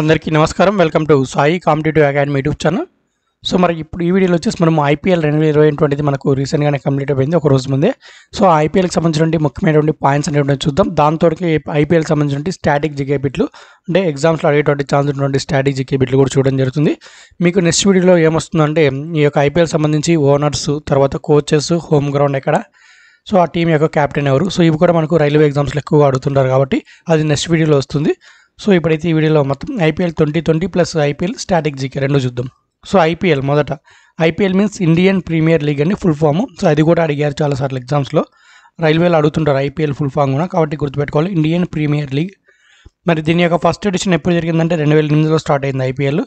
అందరికీ నమస్కారం welcome to Sai competitive academy YouTube channel so మరి ఇప్పుడు ఈ వీడియోలో వచ్చేసి మనం ఐపీఎల్ రెండు వేల ఇరవై అటువంటిది మనకు రీసెంట్గానే కంప్లీట్ అయిపోయింది ఒక రోజు ముందే సో ఐపీఎల్కి సంబంధించినటువంటి ముఖ్యమైనటువంటి పాయింట్స్ అనేటువంటి చూద్దాం దాంతో ఐపీఎల్కి సంబంధించినటువంటి స్టాటిక్ జికే బిట్లు అంటే ఎగ్జామ్స్లో అడిగేటువంటి ఛాన్స్ ఉన్నటువంటి స్టాటిక్ జికే బిట్లు కూడా చూడడం జరుగుతుంది మీకు నెక్స్ట్ వీడియోలో ఏమొస్తుందంటే ఈ యొక్క ఐపీఎల్ సంబంధించి ఓనర్స్ తర్వాత కోచెస్ హోమ్ గ్రౌండ్ ఎక్కడ సో ఆ టీం యొక్క క్యాప్టెన్ ఎవరు సో ఇవి కూడా మనకు రైల్వే ఎగ్జామ్స్లో ఎక్కువగా అడుగుతుంటారు కాబట్టి అది నెక్స్ట్ వీడియోలో వస్తుంది సో ఇప్పుడైతే ఈ వీడియోలో మొత్తం IPL twenty twenty plus IPL స్ట్రాటజీకి రెండు చూద్దాం సో ఐపీఎల్ మొదట IPL means Indian Premier League అని ఫుల్ ఫామ్ సో అది కూడా అడిగారు చాలాసార్లు ఎగ్జామ్స్లో రైల్వేలు అడుగుతుంటారు ఐపీఎల్ ఫుల్ ఫామ్ కూడా కాబట్టి గుర్తుపెట్టుకోవాలి ఇండియన్ ప్రీమియర్ లీగ్ మరి దీని యొక్క ఫస్ట్ ఎడిషన్ ఎప్పుడు జరిగిందంటే రెండు వేల ఎనిమిదిలో స్టార్ట్ అయింది ఐపీఎల్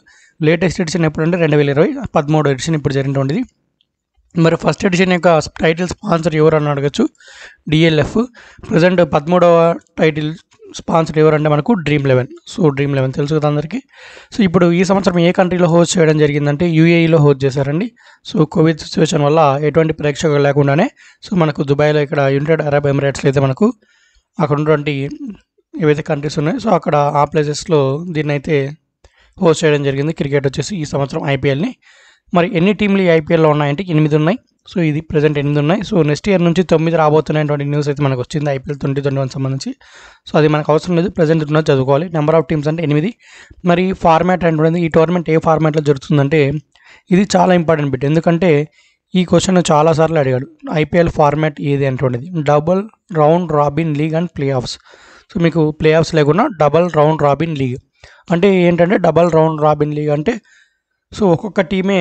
లేటెస్ట్ ఎడిషన్ ఎప్పుడు అంటే రెండు వేల ఇరవై పదమూడు ఎడిషన్ ఇప్పుడు జరిగినటువంటిది మరి ఫస్ట్ ఎడిషన్ యొక్క టైటిల్ స్పాన్సర్ ఎవరు అని అడగచ్చు డిఎల్ఎఫ్ ప్రజెంట్ పదమూడవ టైటిల్ స్పాన్సర్ ఎవరంటే మనకు dream eleven so dream eleven తెలుసు కదా అందరికీ సో ఇప్పుడు ఈ సంవత్సరం ఏ కంట్రీలో హోస్ట్ చేయడం జరిగిందంటే యూఏఈలో e హోస్ట్ చేశారండి సో కోవిడ్ సిచ్యువేషన్ వల్ల ఎటువంటి ప్రేక్షకులు లేకుండానే సో మనకు దుబాయ్లో ఇక్కడ యునైటెడ్ అరబ్ ఎమిరేట్స్లో అయితే మనకు అక్కడ ఉన్నటువంటి ఏవైతే కంట్రీస్ ఉన్నాయో సో అక్కడ ఆ ప్లేసెస్లో దీన్ని అయితే హోస్ట్ చేయడం జరిగింది క్రికెట్ వచ్చేసి ఈ సంవత్సరం ఐపీఎల్ని మరి ఎన్ని టీంలు ఈ ఐపీఎల్లో ఉన్నాయంటే ఎనిమిది ఉన్నాయి సో ఇది ప్రజెంట్ ఎనిమిది ఉన్నాయి సో నెక్స్ట్ ఇయర్ నుంచి తొమ్మిది రాబోతున్నటువంటి న్యూస్ అయితే మనకు వచ్చింది ఐపీఎల్ ట్వంటీ ట్వంటీ వన్ సంబంధించి సో అది మనకు అవసరం లేదు ప్రజెంట్ ఉన్నది చదువుకోవాలి నెంబర్ ఆఫ్ టీమ్స్ అంటే ఎనిమిది మరి ఫార్మాట్ అంటే ఈ టోర్నమెంట్ ఏ ఫార్మాట్లో జరుగుతుందంటే ఇది చాలా ఇంపార్టెంట్ బిట్ ఎందుకంటే ఈ క్వశ్చన్ చాలాసార్లు అడిగాడు ఐపీఎల్ ఫార్మాట్ ఏది అంటుండేది double round robin league and playoffs so మీకు ప్లే ఆఫ్స్ లేకుండా డబల్ రౌండ్ రాబిన్ లీగ్ అంటే ఏంటంటే డబల్ రౌండ్ రాబిన్ లీగ్ అంటే సో ఒక్కొక్క టీమే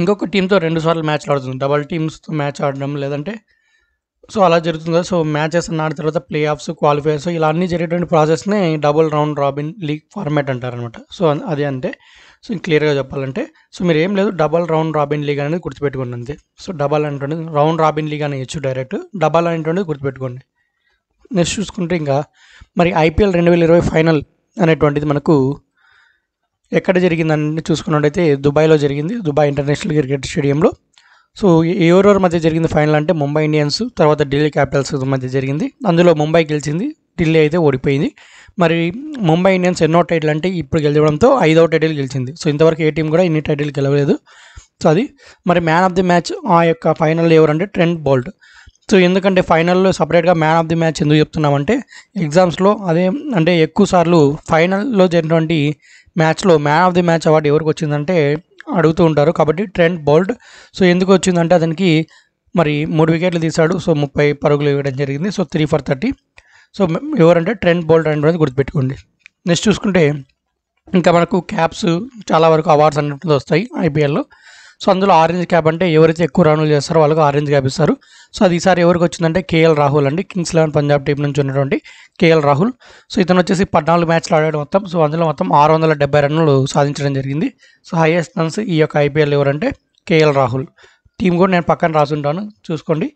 ఇంకొక టీంతో సార్లు మ్యాచ్లు ఆడుతుంది డబల్ టీమ్స్తో మ్యాచ్ ఆడడం లేదంటే సో అలా జరుగుతుంది సో మ్యాచెస్ ఆడిన తర్వాత ప్లే ఆఫ్స్ క్వాలిఫైర్స్ ఇలా అన్నీ జరిగేటువంటి ప్రాసెస్నే double round robin league format అంటారనమాట సో అది అంతే సో క్లియర్గా చెప్పాలంటే సో మీరు ఏం లేదు డబల్ రౌండ్ రాబిన్ లీగ్ అనేది గుర్తుపెట్టుకోండి అంతే సో డబల్ అంటుండేది రౌండ్ రాబిన్ లీగ్ అని ఇచ్చు డైరెక్ట్ డబల్ అనేటువంటిది గుర్తుపెట్టుకోండి నెక్స్ట్ చూసుకుంటే ఇంకా మరి ఐపీఎల్ రెండు వేల ఇరవై ఫైనల్ అనేటువంటిది మనకు ఎక్కడ జరిగిందని చూసుకున్నట్టయితే దుబాయ్లో జరిగింది దుబాయ్ ఇంటర్నేషనల్ క్రికెట్ స్టేడియంలో సో ఎవరెవరి మధ్య జరిగింది ఫైనల్ అంటే ముంబై ఇండియన్స్ తర్వాత ఢిల్లీ క్యాపిటల్స్ మధ్య జరిగింది అందులో ముంబై గెలిచింది ఢిల్లీ అయితే ఓడిపోయింది మరి ముంబై ఇండియన్స్ ఎన్నో టైటిల్ అంటే ఇప్పుడు గెలవడంతో ఐదో టైటిల్ గెలిచింది సో ఇంతవరకు ఏ టీం కూడా ఇన్ని టైటిల్ గెలవలేదు సో అది మరి మ్యాన్ ఆఫ్ ది మ్యాచ్ ఆ యొక్క ఫైనల్ ఎవరు అంటే ట్రెండ్ బోల్ట్ సో ఎందుకంటే ఫైనల్లో సపరేట్గా మ్యాన్ ఆఫ్ ది మ్యాచ్ ఎందుకు చెప్తున్నామంటే ఎగ్జామ్స్లో అదే అంటే ఎక్కువ సార్లు ఫైనల్లో జరిగినటువంటి మ్యాచ్లో man of the match award ఎవరికి వచ్చిందంటే అడుగుతూ ఉంటారు కాబట్టి ట్రెండ్ బోల్ట్ సో ఎందుకు వచ్చిందంటే అతనికి మరి మూడు వికెట్లు తీశాడు సో ముప్పై పరుగులు ఇవ్వడం జరిగింది so three for thirty so ఎవరంటే ట్రెండ్ బోల్ట్ అనేది గుర్తుపెట్టుకోండి నెక్స్ట్ చూసుకుంటే ఇంకా మనకు క్యాప్స్ చాలా వరకు అవార్డ్స్ అన్నింటిలో వస్తాయి ఐపీఎల్లో సో అందులో ఆరెంజ్ క్యాప్ అంటే ఎవరైతే ఎక్కువ రన్లు చేస్తారో వాళ్ళకు ఆరెంజ్ క్యాప్ ఇస్తారు సో అది ఈసారి ఎవరికి వచ్చిందంటే కేఎల్ రాహుల్ అండి కింగ్స్ ఎలెవెన్ పంజాబ్ టీం నుంచి ఉన్నటువంటి కేఎల్ రాహుల్ సో ఇతను వచ్చేసి పద్నాలుగు మ్యాచ్లు ఆడాడు మొత్తం సో అందులో మొత్తం ఆరు వందల డెబ్బై రన్నులు సాధించడం జరిగింది సో హైయెస్ట్ రన్స్ ఈ యొక్క ఐపీఎల్ ఎవరంటే కేఎల్ రాహుల్ టీం కూడా నేను పక్కన రాసుంటాను చూసుకోండి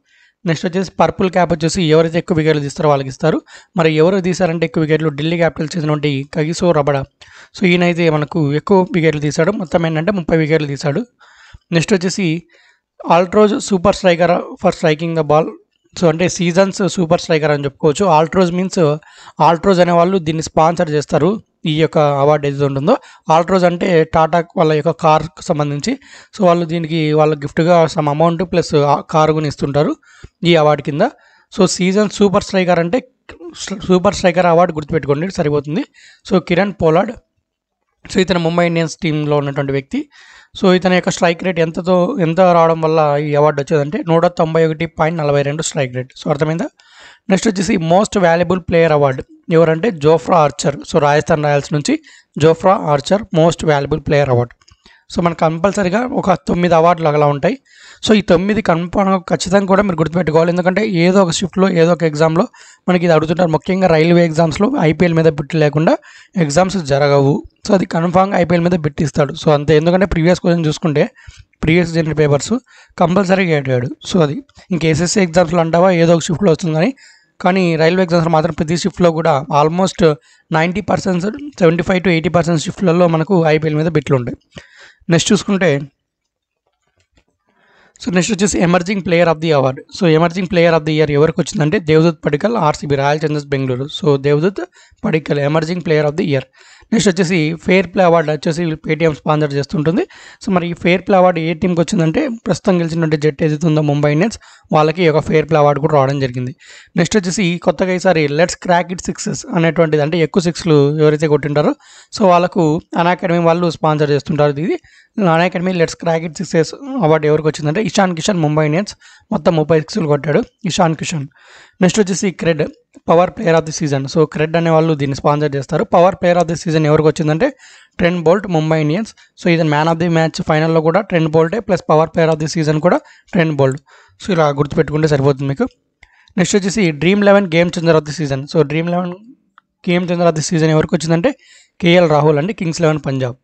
నెక్స్ట్ వచ్చేసి పర్పుల్ క్యాప్ వచ్చేసి ఎవరైతే ఎక్కువ వికెట్లు తీస్తారో వాళ్ళకి ఇస్తారు మరి ఎవరు తీశారంటే ఎక్కువ వికెట్లు ఢిల్లీ క్యాపిటల్స్ చేసినటువంటి కగిసో రబడా సో ఈయనైతే మనకు ఎక్కువ వికెట్లు తీశాడు మొత్తం ఏంటంటే ముప్పై వికెట్లు తీశాడు నెక్స్ట్ వచ్చేసి Altroz super striker for striking the ball so అంటే సీజన్స్ సూపర్ స్ట్రైకర్ అని చెప్పుకోవచ్చు ఆల్ట్రోజ్ మీన్స్ ఆల్ట్రోజ్ అనే వాళ్ళు దీన్ని స్పాన్సర్ చేస్తారు ఈ యొక్క అవార్డు ఏది ఉంటుందో ఆల్ట్రోజ్ అంటే టాటా వాళ్ళ యొక్క కార్కు సంబంధించి సో వాళ్ళు దీనికి వాళ్ళ గిఫ్ట్గా సమ్ అమౌంట్ ప్లస్ కారు కొని ఇస్తుంటారు ఈ అవార్డు కింద సో సీజన్ సూపర్ స్ట్రైకర్ అంటే సూపర్ స్ట్రైకర్ అవార్డు గుర్తుపెట్టుకోండి సరిపోతుంది సో కిరణ్ పోలాడ్ సో ఇతను ముంబై ఇండియన్స్ టీంలో ఉన్నటువంటి వ్యక్తి సో ఇతని యొక్క స్ట్రైక్ రేట్ ఎంతతో ఎంత రావడం వల్ల ఈ అవార్డు వచ్చేదంటే నూట తొంభై ఒకటి పాయింట్ నలభై రెండు స్ట్రైక్ రేట్ సో అర్థమైందా నెక్స్ట్ వచ్చేసి మోస్ట్ వాల్యుబుల్ ప్లేయర్ అవార్డు ఎవరంటే Jofra Archer so Rajasthan Royals నుంచి Jofra Archer most valuable player award so మనకు కంపల్సరీగా ఒక తొమ్మిది అవార్డులు అలా ఉంటాయి సో ఈ తొమ్మిది కన్ఫర్మ్ ఖచ్చితంగా కూడా మీరు గుర్తుపెట్టుకోవాలి ఎందుకంటే ఏదో ఒక షిఫ్ట్లో ఏదో ఒక ఎగ్జామ్లో మనకి ఇది అడుగుతుంటారు ముఖ్యంగా రైల్వే ఎగ్జామ్స్లో ఐపీఎల్ మీద పుట్టి లేకుండా ఎగ్జామ్స్ జరగవు సో అది కన్ఫామ్గా ఐపీఎల్ మీద బెట్ ఇస్తాడు సో అంతే ఎందుకంటే ప్రీవియస్ క్వశ్చన్ చూసుకుంటే ప్రీవియస్ జనరల్ పేపర్స్ కంపల్సరీగా ఏడాడు సో అది ఇంక ఎస్ఎస్సీ ఎగ్జామ్స్లో అంటావా ఏదో ఒక షిఫ్ట్లో వస్తుందని కానీ రైల్వే ఎగ్జామ్స్ మాత్రం ప్రతి షిఫ్ట్లో కూడా almost ninety percent seventy five to eighty percent షిఫ్ట్లలో మనకు ఐపీఎల్ మీద బెట్లు ఉంటాయి నెక్స్ట్ చూసుకుంటే సో నెక్స్ట్ వచ్చేసి emerging player of the award so emerging player of the year ఎవరికి వచ్చిందంటే Devdutt Padikkal RCB Royal Challengers Bangalore so Devdutt Padikkal emerging player of the year next వచ్చేసి ఫెయిర్ ప్లే అవార్డు వచ్చేసి పేటీఎం స్పాన్సర్ చేస్తుంటుంది సో మరి ఈ ఫెయిర్ ప్లే అవార్డు ఏ టీంకి వచ్చిందంటే ప్రస్తుతం గెలిచినటువంటి జట్టు ఏదైతే ఉందో ముంబై ఇండియన్స్ వాళ్ళకి ఒక ఫెయిర్ ప్లే అవార్డు కూడా రావడం జరిగింది నెక్స్ట్ వచ్చేసి కొత్తగా ఈసారి లెట్స్ క్రాక్ ఇట్ సిక్సెస్ అనేటువంటిది అంటే ఎక్కువ సిక్స్లు ఎవరైతే కొట్టింటారో సో వాళ్ళకు అనాకాడమీ వాళ్ళు స్పాన్సర్ చేస్తుంటారు ఇది Unacademy let's crack it sixes award ఎవరికి వచ్చిందంటే ఇషాన్ కిషన్ ముంబై ఇండియన్స్ మొత్తం ముప్పై సిక్స్లు కొట్టాడు ఇషాన్ కిషన్ నెక్స్ట్ వచ్చేసి CRED power player of the season so CRED అనే వాళ్ళు దీన్ని స్పాన్సర్ చేస్తారు power player of the season ఎవరికి వచ్చిందంటే Trent Boult Mumbai Indians so ఇది మ్యాన్ ఆఫ్ ది మ్యాచ్ ఫైనల్లో కూడా ట్రెండ్ బోల్టే plus power player of the season కూడా ట్రెండ్ బోల్ట్ సో ఇలా గుర్తుపెట్టుకుంటే సరిపోతుంది మీకు నెక్స్ట్ వచ్చేసి dream eleven game changer of the season so dream eleven game changer of the season ఎవరికి వచ్చిందంటే కేఎల్ రాహుల్ అండి కింగ్స్ లెవెన్ పంజాబ్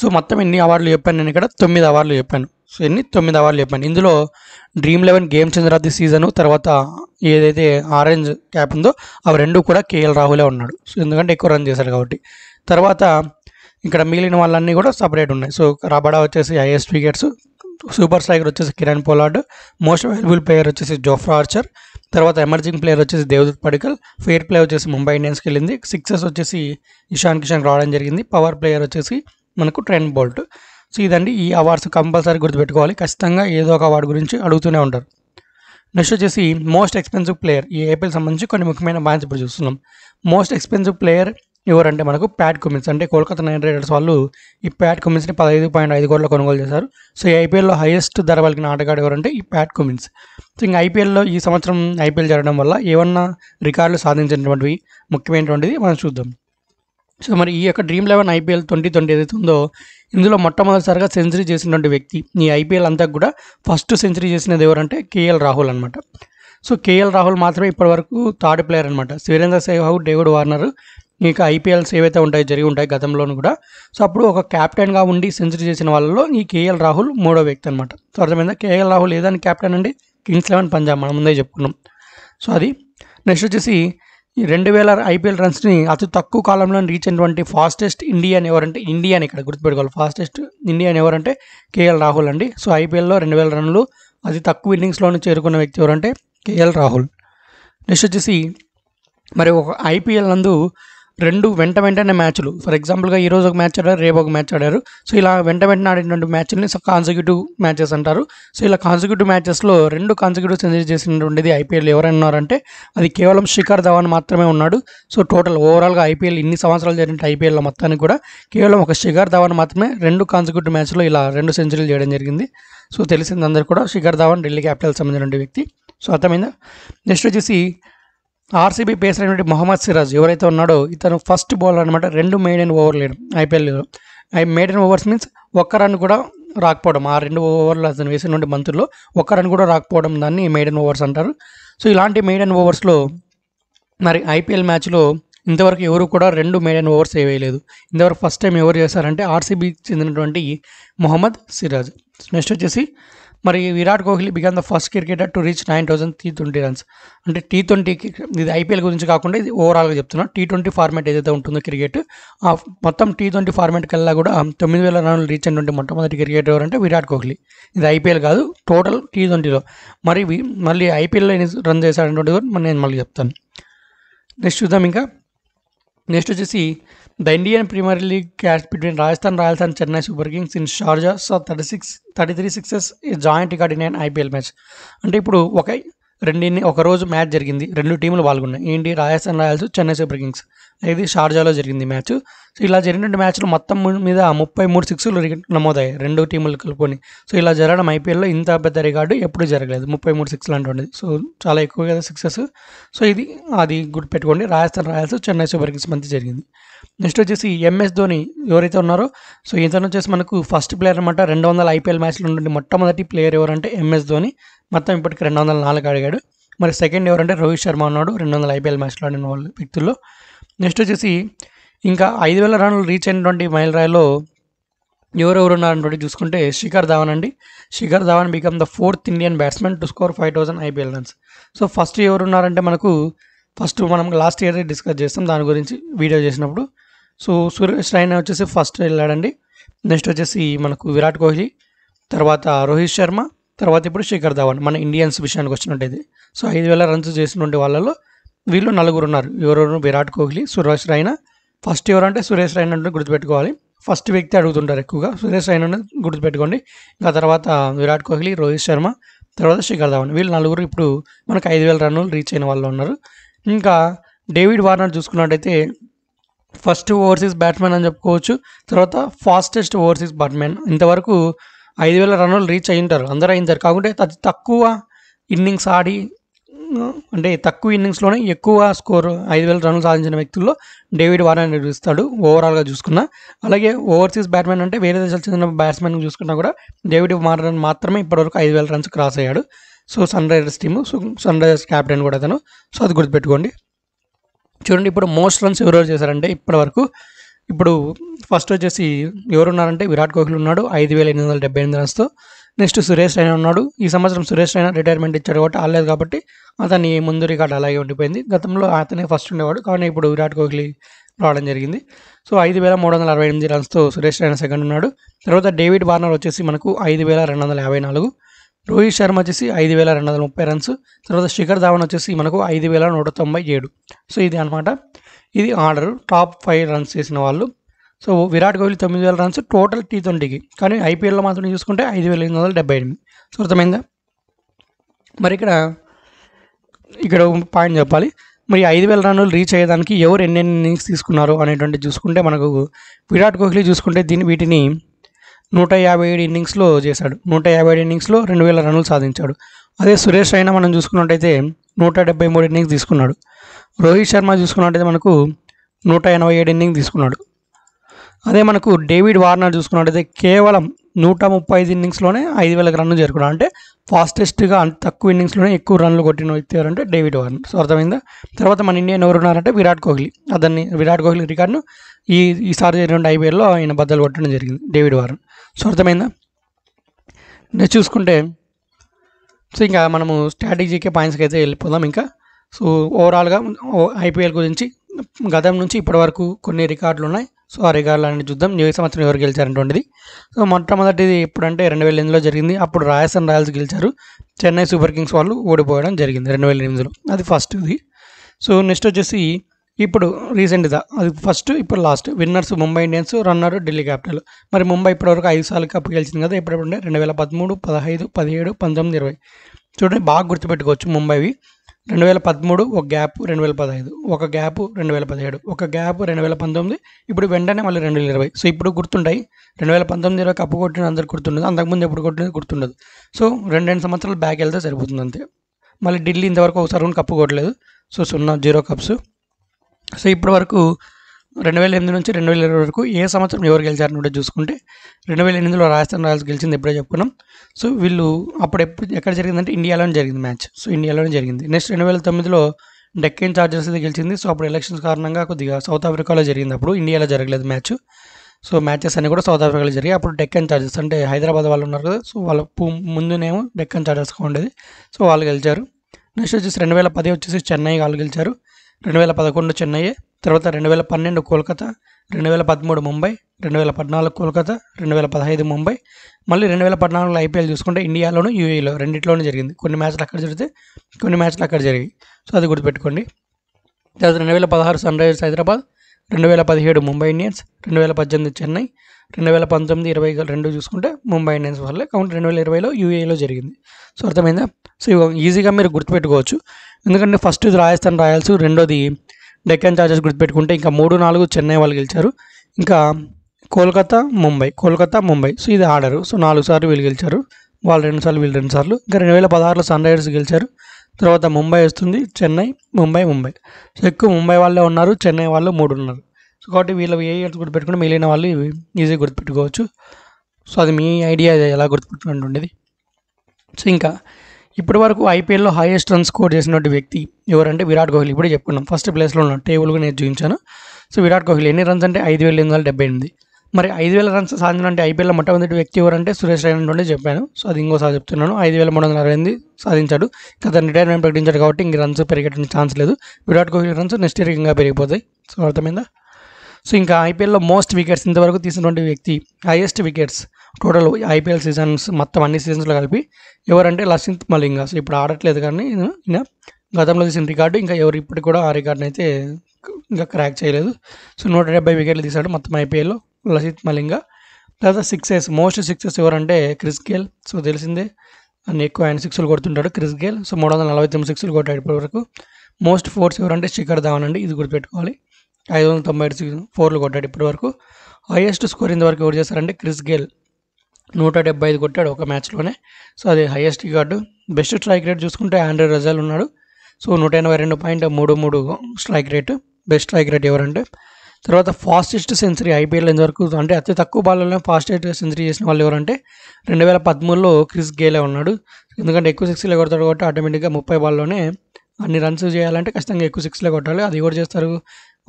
సో మొత్తం ఎన్ని అవార్డులు చెప్పాను నేను ఇక్కడ తొమ్మిది అవార్డులు చెప్పాను సో ఎన్ని తొమ్మిది అవార్డులు చెప్పాను ఇందులో dream eleven game changer the season తర్వాత ఏదైతే ఆరెంజ్ క్యాప్ ఉందో అవి రెండు కూడా కేఎల్ రాహులే ఉన్నాడు సో ఎందుకంటే ఎక్కువ రన్ చేశారు కాబట్టి తర్వాత ఇక్కడ మిగిలిన వాళ్ళన్నీ కూడా సపరేట్ ఉన్నాయి సో రబడా వచ్చేసి ఐఎస్ వికెట్స్ సూపర్ స్ట్రైకర్ వచ్చేసి Kieron Pollard most valuable player వచ్చేసి జోఫ్రా ఆర్చర్ తర్వాత ఎమర్జింగ్ ప్లేయర్ వచ్చేసి దేవదూత్ పడికల్ ఫెయిర్ ప్లే వచ్చేసి ముంబై ఇండియన్స్కి వెళ్ళింది సిక్సెస్ వచ్చేసి ఇషాన్ కిషాన్ రావడం జరిగింది పవర్ ప్లేయర్ వచ్చేసి మనకు ట్రెండ్ బోల్ట్ సో ఇదండి ఈ అవార్డ్స్ కంపల్సరీ గుర్తుపెట్టుకోవాలి ఖచ్చితంగా ఏదో ఒక అవార్డు గురించి అడుగుతూనే ఉంటారు నెక్స్ట్ వచ్చేసి మోస్ట్ ఎక్స్పెన్సివ్ ప్లేయర్ ఈ ఏపీ సంబంధించి కొన్ని ముఖ్యమైన మ్యాచ్ ఇప్పుడు చూస్తున్నాం మోస్ట్ ఎక్స్పెన్సివ్ ప్లేయర్ ఎవరంటే మనకు ప్యాట్ కుమిన్స్ అంటే కోల్కతా నైన్ రైడర్స్ వాళ్ళు ఈ ప్యాట్ కుమిన్స్ని పదహైదు పాయింట్ ఐదు కోట్లు కొనుగోలు చేశారు సో ఐపీఎల్లో హైయెస్ట్ ధర పలికిన ఆటగాడు ఎవరంటే ఈ ప్యాట్ కుమిన్స్ సో ఇంకా ఐపీఎల్లో ఈ సంవత్సరం ఐపీఎల్ జరగడం వల్ల ఏమన్నా రికార్డులు సాధించినటువంటివి ముఖ్యమైనటువంటిది మనం చూద్దాం సో మరి ఈ యొక్క dream eleven IPL twenty twenty ఏదైతే ఉందో ఇందులో మొట్టమొదటిసారిగా సెంచరీ చేసినటువంటి వ్యక్తి ఈ ఐపీఎల్ అంతా కూడా ఫస్ట్ సెంచరీ చేసినది ఎవరంటే కేఎల్ రాహుల్ అనమాట సో కేఎల్ రాహుల్ మాత్రమే ఇప్పటివరకు థర్డ్ ప్లేయర్ అనమాట వీరేంద్ర సెహ్వాగ్ డేవిడ్ వార్నర్ ఇక ఐపీఎల్స్ ఏవైతే ఉంటాయో జరిగి ఉంటాయి గతంలోనూ కూడా సో అప్పుడు ఒక క్యాప్టెన్గా ఉండి సెంచరీ చేసిన వాళ్ళలో ఈ కేఎల్ రాహుల్ మూడో వ్యక్తి అనమాట సో కేఎల్ రాహుల్ ఏదైనా క్యాప్టెన్ అండి కింగ్స్ లెవెన్ పంజాబ్ మనం ముందే చెప్పుకున్నాం సో అది నెక్స్ట్ వచ్చేసి ఈ రెండు వేల ఐపీఎల్ రన్స్ని అతి తక్కువ కాలంలో రీచ్ అయినటువంటి ఫాస్టెస్ట్ ఇండియన్ ఎవరంటే ఇండియన్ ఇక్కడ గుర్తుపెట్టుకోవాలి ఫాస్టెస్ట్ ఇండియన్ ఎవరంటే కేఎల్ రాహుల్ అండి సో ఐపీఎల్లో రెండు వేల రన్లు అతి తక్కువ ఇన్నింగ్స్లోనే చేరుకున్న వ్యక్తి ఎవరంటే కేఎల్ రాహుల్ నెక్స్ట్ వచ్చేసి మరి ఒక ఐపీఎల్ నందు రెండు వెంట వెంటనే మ్యాచ్లు ఫర్ ఎగ్జాంపుల్గా ఈరోజు ఒక మ్యాచ్ ఆడారు రేపు ఒక మ్యాచ్ ఆడారు సో ఇలా వెంట వెంటనే ఆడేటువంటి మ్యాచ్ని కాన్సిక్యూటివ్ మ్యాచెస్ అంటారు సో ఇలా కాన్సిక్యూటివ్ మ్యాచెస్లో రెండు కాన్సిక్యూటివ్ సెంచరీ చేసినటువంటిది ఐపీఎల్ ఎవరైనా ఉన్నారంటే అది కేవలం శిఖర్ ధవన్ మాత్రమే ఉన్నాడు సో టోటల్ ఓవరాల్గా ఐపీఎల్ ఇన్ని సంవత్సరాలు జరిగిన ఐపీఎల్లో మొత్తానికి కూడా కేవలం ఒక శిఖర్ ధవన్ మాత్రమే రెండు కాన్సిక్యూటివ్ మ్యాచ్లో ఇలా రెండు సెంచరీలు చేయడం జరిగింది సో తెలిసింది అందరూ కూడా శిఖర్ ధవన్ ఢిల్లీ క్యాపిటల్స్ సంబంధించిన వ్యక్తి సో అర్థమైందా నెక్స్ట్ వచ్చేసి ఆర్సీబీ పేస్ అయినటువంటి మొహమ్మద్ సిరాజ్ ఎవరైతే ఉన్నాడో ఇతను ఫస్ట్ బౌలర్ అనమాట రెండు మేడెన్ ఓవర్ లేడు ఐపీఎల్లో ఐ మేడెన్ ఓవర్స్ మీన్స్ ఒక్క రన్ కూడా రాకపోవడం ఆ రెండు ఓవర్లు అతను వేసినటువంటి బంతుల్లో ఒక్క రన్ కూడా రాకపోవడం దాన్ని మేడెన్ ఓవర్స్ అంటారు సో ఇలాంటి మేడెన్ ఓవర్స్లో మరి ఐపీఎల్ మ్యాచ్లో ఇంతవరకు ఎవరు కూడా రెండు మేడన్ ఓవర్స్ వేయలేదు ఇంతవరకు ఫస్ట్ టైం ఎవరు చేశారంటే ఆర్సీబీకి చెందినటువంటి మొహమ్మద్ సిరాజ్ నెక్స్ట్ వచ్చేసి మరి Virat Kohli began the first cricketer to reach nine thousand T twenty runs అంటే టీ ట్వంటీకి ఇది ఐపీఎల్ గురించి కాకుండా ఇది ఓవరాల్గా చెప్తున్నా టీ ట్వంటీ ఫార్మేట్ ఏదైతే ఉంటుందో క్రికెట్ ఆ మొత్తం టీ ట్వంటీ ఫార్మేట్ కల్లా కూడా తొమ్మిది వేల రన్లు రీచ్ అయినటువంటి మొట్టమొదటి క్రికెటర్ ఎవరంటే విరాట్ కోహ్లీ ఇది ఐపీఎల్ కాదు టోటల్ టీ ట్వంటీలో మరి మళ్ళీ ఐపీఎల్లో ఎన్ని రన్ చేశాడనేటువంటిది కూడా నేను మళ్ళీ చెప్తాను నెక్స్ట్ చూద్దాం ఇంకా నెక్స్ట్ వచ్చేసి the Indian Premier League catch between Rajasthan Royals and Chennai Super Kings in Sharjah so thirty six thirty three sixes ఈ joint record Indian IPL match అంటే ఇప్పుడు ఒక రెండు ఒక రోజు మ్యాచ్ జరిగింది రెండు టీములు పాల్గొన్నాయి ఏంటి Rajasthan Royals Chennai Super Kings ఇది షార్జాలో జరిగింది మ్యాచ్ సో ఇలా జరిగినటువంటి మ్యాచ్లు మొత్తం మీద ముప్పై మూడు సిక్స్లు నమోదాయి రెండు టీములు కలుపుకొని సో ఇలా జరగడం ఐపీఎల్లో ఇంత పెద్ద రికార్డు ఎప్పుడు జరగలేదు ముప్పై మూడు సిక్స్లు అంటుండేది సో చాలా ఎక్కువ కదా సిక్సెస్ సో ఇది అది పెట్టుకోండి Rajasthan Royals Chennai Super Kings మధ్య జరిగింది నెక్స్ట్ వచ్చేసి ఎంఎస్ ధోని ఎవరైతే ఉన్నారో సో ఇతను వచ్చేసి మనకు ఫస్ట్ ప్లేయర్ అనమాట రెండు వందల ఐపీఎల్ మ్యాచ్లు ఉండే మొట్టమొదటి ప్లేయర్ ఎవరంటే ఎంఎస్ ధోని మొత్తం ఇప్పటికి రెండు వందల నాలుగు అడిగాడు మరి సెకండ్ ఎవరంటే రోహిత్ శర్మ ఉన్నాడు రెండు వందల ఐపీఎల్ మ్యాచ్లో ఆడిన వాళ్ళ వ్యక్తుల్లో నెక్స్ట్ వచ్చేసి ఇంకా ఐదు వేల రన్లు రీచ్ అయినటువంటి మైలురాయిలో ఎవరెవరు ఉన్నారంటే చూసుకుంటే శిఖర్ ధావన్ అండి Shikhar Dhawan become the fourth Indian batsmen to score five thousand IPL runs so first ఎవరు ఉన్నారంటే మనకు ఫస్ట్ మనం లాస్ట్ ఇయర్ డిస్కస్ చేస్తాం దాని గురించి వీడియో చేసినప్పుడు సో సురేష్ రైనా వచ్చేసి ఫస్ట్ వెళ్ళాడండి నెక్స్ట్ వచ్చేసి మనకు విరాట్ కోహ్లీ తర్వాత రోహిత్ శర్మ తర్వాత ఇప్పుడు శిఖర్ ధావన్ మన ఇండియన్స్ విషయానికి వచ్చినట్టయితే సో ఐదు వేల రన్స్ చేసినటువంటి వాళ్ళలో వీళ్ళు నలుగురు ఉన్నారు ఎవరెవరు విరాట్ కోహ్లీ సురేష్ రైనా ఫస్ట్ ఎవరంటే సురేష్ రైనా అంటే గుర్తుపెట్టుకోవాలి ఫస్ట్ వ్యక్తి అడుగుతుంటారు ఎక్కువగా సురేష్ రైనా గుర్తుపెట్టుకోండి ఇంకా తర్వాత విరాట్ కోహ్లీ రోహిత్ శర్మ తర్వాత శిఖర్ ధవన్ వీళ్ళు నలుగురు ఇప్పుడు మనకు ఐదు వేల రన్నులు రీచ్ అయిన వాళ్ళు ఉన్నారు ఇంకా డేవిడ్ వార్నర్ చూసుకున్నట్టయితే ఫస్ట్ ఓవర్సీస్ బ్యాట్స్మెన్ అని చెప్పుకోవచ్చు తర్వాత ఫాస్టెస్ట్ ఓవర్సీస్ బ్యాట్మెన్ ఇంతవరకు ఐదు వేల రన్నులు రీచ్ అయ్యింటారు అందరూ అయింటారు కాకుంటే తక్కువ ఇన్నింగ్స్ ఆడి అంటే తక్కువ ఇన్నింగ్స్లోనే ఎక్కువ స్కోర్ ఐదు వేల రన్లు సాధించిన వ్యక్తుల్లో డేవిడ్ వార్ నిర్వహిస్తాడు ఓవరాల్గా చూసుకున్న అలాగే ఓవర్సీస్ బ్యాట్మెన్ అంటే వేరే దేశాలు చెందిన బ్యాట్స్మెన్ చూసుకున్నా కూడా డేవిడ్ వారన్ మాత్రమే ఇప్పటివరకు ఐదు వేల రన్స్ క్రాస్ అయ్యాడు so Sunrisers team so Sunrisers captain కూడా అతను సో అది గుర్తుపెట్టుకోండి చూడండి ఇప్పుడు మోస్ట్ రన్స్ ఎవరు చేశారంటే ఇప్పటివరకు ఇప్పుడు ఫస్ట్ వచ్చేసి ఎవరున్నారంటే విరాట్ కోహ్లీ ఉన్నాడు ఐదు వేల ఎనిమిది వందల డెబ్బై ఎనిమిది రన్స్తో నెక్స్ట్ సురేష్ రైనా ఉన్నాడు ఈ సంవత్సరం సురేష్ రైనా రిటైర్మెంట్ ఇచ్చాడు కాబట్టి ఆడలేదు కాబట్టి అతని ముందు రికార్డు అలాగే ఉండిపోయింది గతంలో అతనే ఫస్ట్ ఉండేవాడు కానీ ఇప్పుడు విరాట్ కోహ్లీ రావడం జరిగింది సో ఐదు వేల మూడు వందల అరవై ఎనిమిది రన్స్తో సురేష్ రైనా సెకండ్ ఉన్నాడు తర్వాత డేవిడ్ వార్నర్ వచ్చేసి మనకు ఐదు వేల రెండు వందల యాభై నాలుగు రోహిత్ శర్మ వచ్చేసి ఐదు వేల రెండు వందల ముప్పై రన్స్ తర్వాత శిఖర్ ధావన్ వచ్చేసి మనకు ఐదు వేల నూట తొంభై ఏడు సో ఇది అనమాట ఇది ఆర్డర్ టాప్ ఫైవ్ రన్స్ చేసిన వాళ్ళు సో విరాట్ కోహ్లీ తొమ్మిది వేల రన్స్ టోటల్ టీ ట్వంటీకి కానీ ఐపీఎల్లో మాత్రం చూసుకుంటే ఐదు వేల ఎనిమిది వందల డెబ్బై ఎనిమిది సో అర్థమైందా మరి ఇక్కడ ఇక్కడ పాయింట్ చెప్పాలి మరి ఐదు వేల రన్నులు రీచ్ అయ్యేదానికి ఎవరు ఎన్నెన్ని ఇన్నింగ్స్ తీసుకున్నారు అనేటువంటి చూసుకుంటే మనకు విరాట్ కోహ్లీ చూసుకుంటే దీని వీటిని నూట యాభై ఏడు ఇన్నింగ్స్లో చేశాడు నూట యాభై ఏడు ఇన్నింగ్స్లో రెండు వేల రన్నులు సాధించాడు అదే సురేష్ రైనా మనం చూసుకున్నట్టయితే నూట డెబ్బై మూడు ఇన్నింగ్స్ తీసుకున్నాడు రోహిత్ శర్మ చూసుకున్నట్టయితే మనకు నూట ఎనభై ఏడు ఇన్నింగ్స్ తీసుకున్నాడు అదే మనకు డేవిడ్ వార్నర్ చూసుకున్నట్టయితే కేవలం నూట ముప్పై ఐదు ఇన్నింగ్స్లోనే ఐదు వేలకు రన్ను చేరుకున్నాడు అంటే ఫాస్టెస్ట్గా అంత తక్కువ ఇన్నింగ్స్లోనే ఎక్కువ రన్లు కొట్టిన వ్యక్తి ఎవరంటే డేవిడ్ వార్నర్ సో అర్థమైందా తర్వాత మన ఇండియన్ ఉన్నారంటే విరాట్ కోహ్లీ అతన్ని విరాట్ కోహ్లీ రికార్డును ఈ ఈసారి జరిగిన ఐపీఎల్లో ఆయన బద్దలు కొట్టడం జరిగింది డేవిడ్ వార్నర్ సో అర్థమైందా నెక్స్ట్ చూసుకుంటే సో ఇంకా మనము స్ట్రాటజీకే పాయింట్స్కి అయితే వెళ్ళిపోదాం ఇంకా సో ఓవరాల్గా ఐపీఎల్ గురించి గతం నుంచి ఇప్పటి వరకు కొన్ని రికార్డులు ఉన్నాయి సో ఆ రికార్డులన్నీ చూద్దాం న్యూ సంవత్సరం ఎవరు గెలిచారనేటువంటిది సో మొట్టమొదటిది ఎప్పుడంటే రెండు వేల ఎనిమిదిలో జరిగింది అప్పుడు రాజస్థాన్ రాయల్స్ గెలిచారు చెన్నై సూపర్ కింగ్స్ వాళ్ళు ఓడిపోవడం జరిగింది రెండు వేల ఎనిమిదిలో అది ఫస్ట్ ఇది సో నెక్స్ట్ వచ్చేసి ఇప్పుడు రీసెంట్గా అది ఫస్ట్ ఇప్పుడు last winners Mumbai Indians runner Delhi Capital మరి ముంబై ఇప్పటివరకు ఐదు సార్లు కప్పు గెలిచింది కదా ఇప్పుడు రెండు వేల పదమూడు పదహైదు పదిహేడు పంతొమ్మిది ఇరవై చూడండి బాగా గుర్తుపెట్టుకోవచ్చు ముంబైవి రెండు వేల పదమూడు ఒక గ్యాప్ రెండు వేల పదహైదు ఒక గ్యాప్ రెండు వేల పదిహేడు ఒక గ్యాప్ రెండు వేల పంతొమ్మిది ఇప్పుడు వెంటనే మళ్ళీ రెండు వేల ఇరవై సో ఇప్పుడు గుర్తుంటాయి రెండు వేల పంతొమ్మిది ఇరవై కప్పు కొట్టిన అందరు గుర్తుండదు అంతకుముందు ఎప్పుడు కొట్టినది గుర్తుండదు సో రెండు రెండు సంవత్సరాలు బ్యాక్ వెళ్తే సరిపోతుంది అంతే మళ్ళీ ఢిల్లీ ఇంతవరకు ఒకసారి కప్పు కొట్టలేదు సో సున్నా జీరో కప్స్ సో ఇప్పటి వరకు రెండు వేల ఎనిమిది నుంచి రెండు వేల ఇరవై వరకు ఏ సంవత్సరం ఎవరు గెలిచారని కూడా చూసుకుంటే రెండు వేల ఎనిమిదిలో రాజస్థాన్ రాయల్స్ గెలిచింది ఎప్పుడో చెప్పుకున్నాం సో వీళ్ళు అప్పుడు ఎప్పుడు ఎక్కడ జరిగిందంటే ఇండియాలోనే జరిగింది మ్యాచ్ సో ఇండియాలోనే జరిగింది నెక్స్ట్ రెండు వేల తొమ్మిదిలో డెక్కన్ చార్జర్స్ అయితే గెలిచింది సో అప్పుడు ఎలక్షన్స్ కారణంగా కొద్దిగా సౌత్ ఆఫ్రికాలో జరిగింది అప్పుడు ఇండియాలో జరగలేదు మ్యాచ్ సో మ్యాచెస్ అన్నీ కూడా సౌత్ ఆఫ్రికాలో జరిగాయి అప్పుడు డెక్కన్ చార్జెస్ అంటే హైదరాబాద్ వాళ్ళు ఉన్నారు కదా సో వాళ్ళ ముందునేమో డెక్కన్ చార్జెస్గా ఉండేది సో వాళ్ళు గెలిచారు నెక్స్ట్ వచ్చేసి రెండు వేల పది వచ్చేసి చెన్నై వాళ్ళు గెలిచారు రెండు వేల పదకొండు చెన్నై తర్వాత రెండు వేల పన్నెండు కోల్కతా రెండు వేల పదమూడు ముంబై రెండు వేల పద్నాలుగు కోల్కతా రెండు వేల పదహైదు ముంబై మళ్ళీ రెండు వేల పద్నాలుగులో ఐపీఎల్ చూసుకుంటే ఇండియాలోను యూఏలో రెండిట్లోనే జరిగింది కొన్ని మ్యాచ్లు అక్కడ జరిగితే కొన్ని మ్యాచ్లు అక్కడ జరిగి సో అది గుర్తుపెట్టుకోండి తర్వాత రెండు వేల పదహారు సన్ రైజర్స్ హైదరాబాద్ రెండు వేల పదిహేడు ముంబై ఇండియన్స్ రెండు వేల పద్దెనిమిది చెన్నై రెండు వేల పంతొమ్మిది ఇరవై రెండు చూసుకుంటే ముంబై ఇండియన్స్ వల్లే కాబట్టి రెండు వేల ఇరవైలో యూఏలో జరిగింది సో అర్థమైందా సో ఈజీగా మీరు గుర్తుపెట్టుకోవచ్చు ఎందుకంటే ఫస్ట్ ఇది రాజస్థాన్ రాయల్స్ రెండోది డెక్కన్ చార్జెస్ గుర్తుపెట్టుకుంటే ఇంకా మూడు నాలుగు చెన్నై వాళ్ళు గెలిచారు ఇంకా కోల్కతా ముంబై కోల్కతా ముంబై సో ఇది ఆర్డరు సో నాలుగు సార్లు వీళ్ళు గెలిచారు వాళ్ళు రెండు సార్లు వీళ్ళు రెండు సార్లు ఇంకా రెండు వేల పదహారులో సన్ రైజర్స్ గెలిచారు తర్వాత ముంబై వస్తుంది చెన్నై ముంబై ముంబై సో ఎక్కువ ముంబై వాళ్ళే ఉన్నారు చెన్నై వాళ్ళు మూడు ఉన్నారు సో కాబట్టి ఏ ఇయర్స్ గుర్తుపెట్టుకుని మిగిలిన వాళ్ళు ఈజీగా గుర్తుపెట్టుకోవచ్చు సో అది మీ ఐడియా ఎలా గుర్తుపెట్టుకుంటూ ఉండేది సో ఇంకా ఇప్పటి వరకు ఐపీఎల్లో హైయెస్ట్ రన్ స్కోర్ చేసినటువంటి వ్యక్తి ఎవరంటే విరాట్ కోహ్లీ ఇప్పుడే చెప్పుకున్నాం ఫస్ట్ ప్లేస్లో ఉన్న టేబుల్గా నేను చూపించాను సో విరాట్ కోహ్లీ ఎన్ని రన్స్ అంటే ఐదు వేల ఎనిమిది వందల డెబ్బై ఎనిమిది మరి ఐదు వేల రన్స్ అంటే ఐపీఎల్లో మొట్టమొదటి వ్యక్తి ఎవరంటే సురేష్ రైనా చెప్పాను సో అది ఇంకోసారి చెప్తున్నాను ఐదు వేల మూడు వందల అరవై ఎనిమిది సాధించాడు అతను రిటైర్మెంట్ ప్రకటించాడు కాబట్టి ఇంక రన్స్ పెరిగేటువంటి ఛాన్స్ లేదు Virat Kohli runs next year ఇంకా పెరిగిపోతాయి సో అర్థమైందా సో ఇంకా ఐపీఎల్లో మోస్ట్ వికెట్స్ ఇంతవరకు తీసినటువంటి వ్యక్తి highest wickets total IPL seasons మొత్తం అన్ని సీజన్స్లో కలిపి ఎవరంటే లసింత్ మలింగ సో ఇప్పుడు ఆడట్లేదు కానీ ఈయన గతంలో తీసిన రికార్డు ఇంకా ఎవరు ఇప్పటికి కూడా ఆ రికార్డుని అయితే ఇంకా క్రాక్ చేయలేదు సో నూట డెబ్బై వికెట్లు తీసాడు మొత్తం ఐపీఎల్లో లసిత్ మలింగ తర్వాత సిక్సెస్ మోస్ట్ సిక్సెస్ ఎవరంటే క్రిస్ గేల్ సో తెలిసిందే అని ఎక్కువ ఆయన సిక్స్లు కొడుతుంటాడు క్రిస్ గేల్ సో మూడు వందల నలభై తొమ్మిది సిక్స్లు కొట్టాడు ఇప్పటివరకు మోస్ట్ ఫోర్స్ ఎవరంటే శిఖర్ ధావన్ అండి ఇది గుర్తుపెట్టుకోవాలి ఐదు వందల తొంభై ఐదు ఫోర్లు కొట్టాడు ఇప్పటి వరకు హయ్యెస్ట్ స్కోర్ ఇంతవరకు ఎవరు చేశారంటే క్రిస్ గేల్ నూట డెబ్బై ఐదు కొట్టాడు ఒక మ్యాచ్లోనే సో అది highest record best strike rate చూసుకుంటే ఆండ్రే రజల్ ఉన్నాడు సో నూట ఎనభై రెండు పాయింట్ మూడు మూడు strike rate best strike rate ఎవరంటే తర్వాత ఫాస్టెస్ట్ సెంచరీ ఐపీఎల్ ఇంతవరకు అంటే అతి తక్కువ బాల్లోనే ఫాస్టెస్ట్ సెంచరీ చేసిన వాళ్ళు ఎవరంటే రెండు వేల పదమూడులో క్రిస్ గేలే ఉన్నాడు ఎందుకంటే ఎక్కువ సిక్స్లే కొడతాడు కాబట్టి ఆటోమేటిక్గా ముప్పై బాల్లోనే అన్ని రన్స్ చేయాలంటే ఖచ్చితంగా ఎక్కువ సిక్స్లే కొట్టాలి అది కూడా చేస్తారు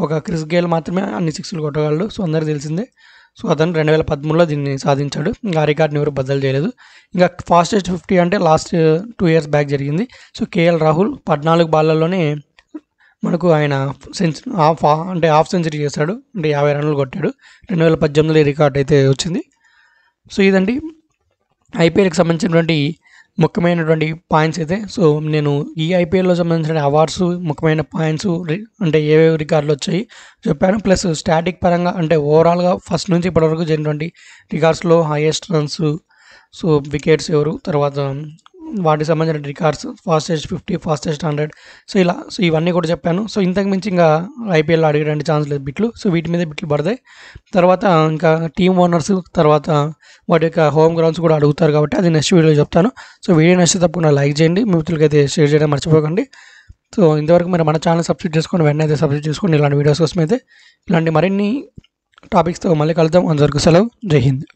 ఒక క్రిస్ గేల్ మాత్రమే అన్ని సిక్స్లు కొట్టగలడు సో అందరికి తెలిసిందే సో అతను రెండు వేల పదమూడులో దీన్ని సాధించాడు ఇంకా ఆ రికార్డ్ని ఎవరు బదులు చేయలేదు ఇంకా ఫాస్టెస్ట్ ఫిఫ్టీ అంటే లాస్ట్ టూ ఇయర్స్ బ్యాక్ జరిగింది సో కేఎల్ రాహుల్ పద్నాలుగు బాళ్ళలోనే మనకు ఆయన సెంచరీ హాఫ్ అంటే హాఫ్ సెంచరీ చేశాడు అంటే యాభై రన్లు కొట్టాడు రెండు వేల పద్దెనిమిదిలో రికార్డ్ అయితే వచ్చింది సో ఇదండి ఐపీఎల్కి సంబంధించినటువంటి ముఖ్యమైనటువంటి పాయింట్స్ అయితే సో నేను ఈ ఐపీఎల్లో సంబంధించిన అవార్డ్స్ ముఖ్యమైన పాయింట్స్ అంటే ఏవేవి రికార్డులు వచ్చాయి చెప్పాను ప్లస్ స్టాటిక్ పరంగా అంటే ఓవరాల్గా ఫస్ట్ నుంచి ఇప్పటివరకు జరిగినటువంటి రికార్డ్స్లో హైయెస్ట్ రన్స్ సో వికెట్స్ ఎవరు తర్వాత వాటికి సంబంధించిన records fastest fifty fastest hundred so ఇలా సో ఇవన్నీ కూడా చెప్పాను సో ఇంతకు మించి ఇంకా ఐపీఎల్ అడిగడానికి ఛాన్స్ లేదు బిట్లు సో వీటి మీద బిట్లు పడతాయి తర్వాత ఇంకా టీమ్ ఓనర్స్ తర్వాత వాటి యొక్క హోమ్ గ్రౌండ్స్ కూడా అడుగుతారు కాబట్టి అది నెక్స్ట్ వీడియో చెప్తాను సో వీడియో నచ్చితే తప్పకుండా లైక్ చేయండి మీ అయితే షేర్ చేయడం మర్చిపోకండి సో ఇంతవరకు మీరు మన ఛానల్ సబ్స్క్రైబ్ చేసుకొని వెంటనే అయితే సబ్స్క్రైబ్ చేసుకోండి ఇలాంటి వీడియోస్ కోసం అయితే ఇలాంటి మరిన్ని టాపిక్స్తో మళ్ళీ కలుద్దాం అంతవరకు సెలవు జై హింద్